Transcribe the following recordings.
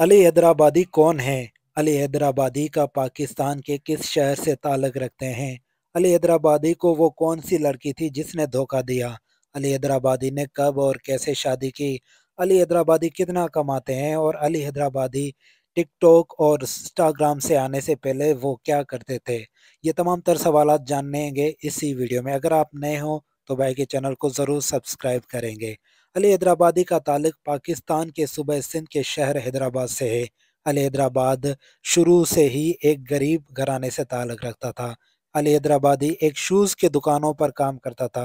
अली हैदराबादी कौन है अली हैदराबादी का पाकिस्तान के किस शहर से ताल्लक रखते हैं अली हैदराबादी को वो कौन सी लड़की थी जिसने धोखा दिया अली हैदराबादी ने कब और कैसे शादी की अली हैदराबादी कितना कमाते हैं और अली हैदराबादी टिकटॉक और इंस्टाग्राम से आने से पहले वो क्या करते थे ये तमाम तर सवाल जानेंगे इसी वीडियो में अगर आप नए हों तो भाई के चैनल को ज़रूर सब्सक्राइब करेंगे अली हैदराबादी का ताल्लुक पाकिस्तान के सूबे सिंध के शहर हैदराबाद से है अली हैदराबाद शुरू से ही एक गरीब घराने से ताल्लुक रखता था अली हैदराबादी एक शूज़ के दुकानों पर काम करता था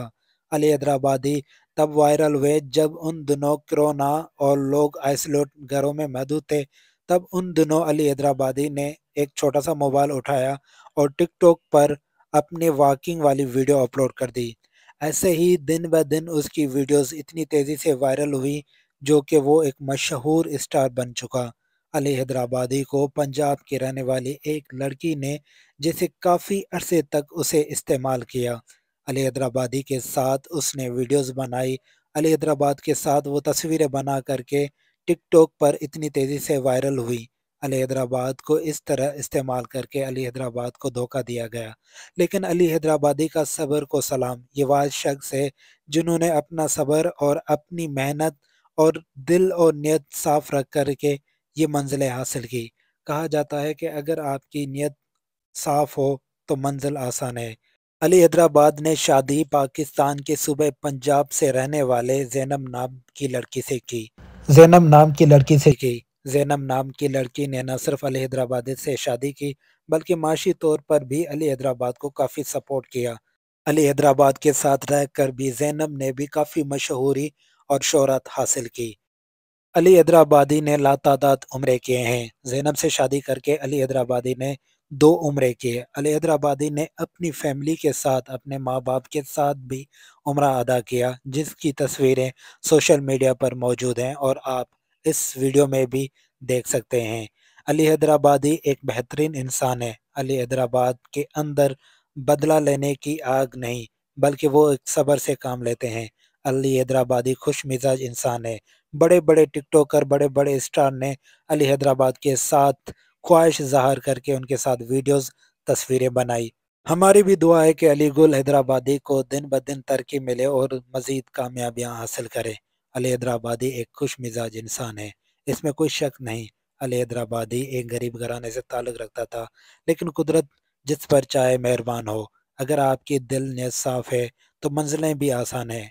अली हैदराबादी तब वायरल हुए जब उन दिनों कोरोना और लोग आइसोलेट घरों में महदूद थे तब उन दिनों अली हैदराबादी ने एक छोटा सा मोबाइल उठाया और टिकटॉक पर अपने वॉकिंग वाली वीडियो अपलोड कर दी ऐसे ही दिन ब दिन उसकी वीडियोस इतनी तेज़ी से वायरल हुई जो कि वो एक मशहूर स्टार बन चुका अली हैदराबादी को पंजाब के रहने वाली एक लड़की ने जिसे काफ़ी अरसे तक उसे इस्तेमाल किया अली हैदराबादी के साथ उसने वीडियोस बनाई अली हैदराबाद के साथ वो तस्वीरें बना करके टिकटॉक पर इतनी तेज़ी से वायरल हुई अली हैदराबाद को इस तरह इस्तेमाल करके अली हैदराबाद को धोखा दिया गया लेकिन अली हैदराबादी का सब्र को सलाम ये वाद शख्स है जिन्होंने अपना सब्र और अपनी मेहनत और दिल और नीयत साफ रख कर के ये मंजिलें हासिल की कहा जाता है कि अगर आपकी नीयत साफ हो तो मंजिल आसान है अली हैदराबाद ने शादी पाकिस्तान के सूबे पंजाब से रहने वाले जैनब नाम की लड़की से की जैनब नाम की लड़की से की जैनब नाम की लड़की ने न सिर्फ अली हैदराबाद से शादी की बल्कि माशी तौर पर भी अली हैदराबाद को काफ़ी सपोर्ट किया अली हैदराबाद के साथ रहकर भी जैनब ने भी काफ़ी मशहूरी और शहरत हासिल की अली हैदराबादी ने लातादाद उम्रे किए हैं जैनब से शादी करके अली हैदराबादी ने दो उम्रे किए अली हैदराबादी ने अपनी फैमिली के साथ अपने माँ बाप के साथ भी उम्र अदा किया जिसकी तस्वीरें सोशल मीडिया पर मौजूद हैं और आप इस वीडियो में भी देख सकते हैं अली हैदराबादी एक बेहतरीन इंसान है अली हैदराबाद के अंदर बदला लेने की आग नहीं बल्कि वो एक सब्र से काम लेते हैं अली हैदराबादी खुश मिजाज इंसान है बड़े बड़े टिकटॉकर बड़े बड़े स्टार ने अली हैदराबाद के साथ ख्वाहिश जाहिर करके उनके साथ वीडियोस तस्वीरें बनाई हमारी भी दुआ है कि अली गुल हैदराबादी को दिन ब दिन तरक्की मिले और मज़ीद कामयाबियाँ हासिल करें हैदराबादी एक खुश मिजाज इंसान है इसमें कोई शक नहीं अली हैदराबादी एक गरीब घराने से ताल्लुक़ रखता था लेकिन कुदरत जिस पर चाहे मेहरबान हो अगर आपकी दिल नियत साफ़ है तो मंजिलें भी आसान है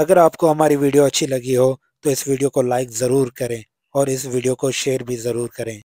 अगर आपको हमारी वीडियो अच्छी लगी हो तो इस वीडियो को लाइक ज़रूर करें और इस वीडियो को शेयर भी ज़रूर करें